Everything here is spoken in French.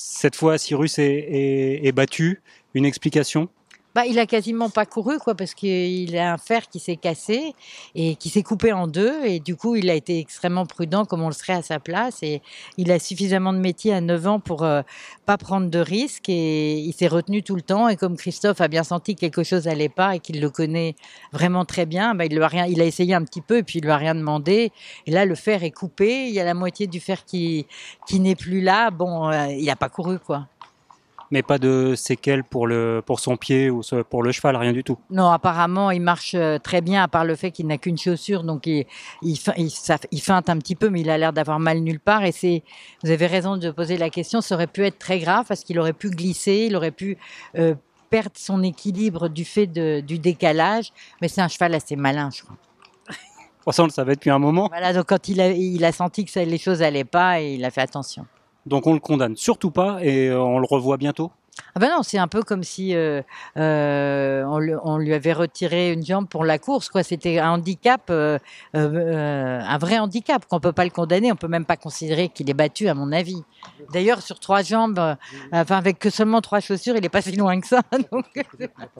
cette fois Cyrus est, est battu, une explication bah, il a quasiment pas couru, quoi, parce qu'il a un fer qui s'est cassé et qui s'est coupé en deux. Et du coup, il a été extrêmement prudent, comme on le serait à sa place. Et il a suffisamment de métier à 9 ans pour euh, pas prendre de risques. Et il s'est retenu tout le temps. Et comme Christophe a bien senti que quelque chose allait pas et qu'il le connaît vraiment très bien, bah, il, lui a essayé un petit peu et puis il lui a rien demandé. Et là, le fer est coupé. Il y a la moitié du fer qui, qui n'est plus là. Bon, euh, il n'a pas couru, quoi mais pas de séquelles pour, le, pour son pied ou pour le cheval, rien du tout. Non, apparemment, il marche euh, très bien, à part le fait qu'il n'a qu'une chaussure, donc il, feinte un petit peu, mais il a l'air d'avoir mal nulle part. Et c'est, vous avez raison de poser la question, ça aurait pu être très grave parce qu'il aurait pu glisser, il aurait pu euh, perdre son équilibre du fait du décalage, mais c'est un cheval assez malin, je crois. Ça, on le savait depuis un moment. Voilà, donc quand il a, senti que les choses n'allaient pas, et il a fait attention. Donc on le condamne surtout pas et euh, on le revoit bientôt. Ah ben non, c'est un peu comme si euh, euh, on, lui avait retiré une jambe pour la course, quoi. C'était un handicap, un vrai handicap qu'on peut pas le condamner, on peut même pas considérer qu'il est battu, à mon avis. D'ailleurs, sur trois jambes, enfin avec que seulement trois chaussures, il est pas si loin que ça. Donc...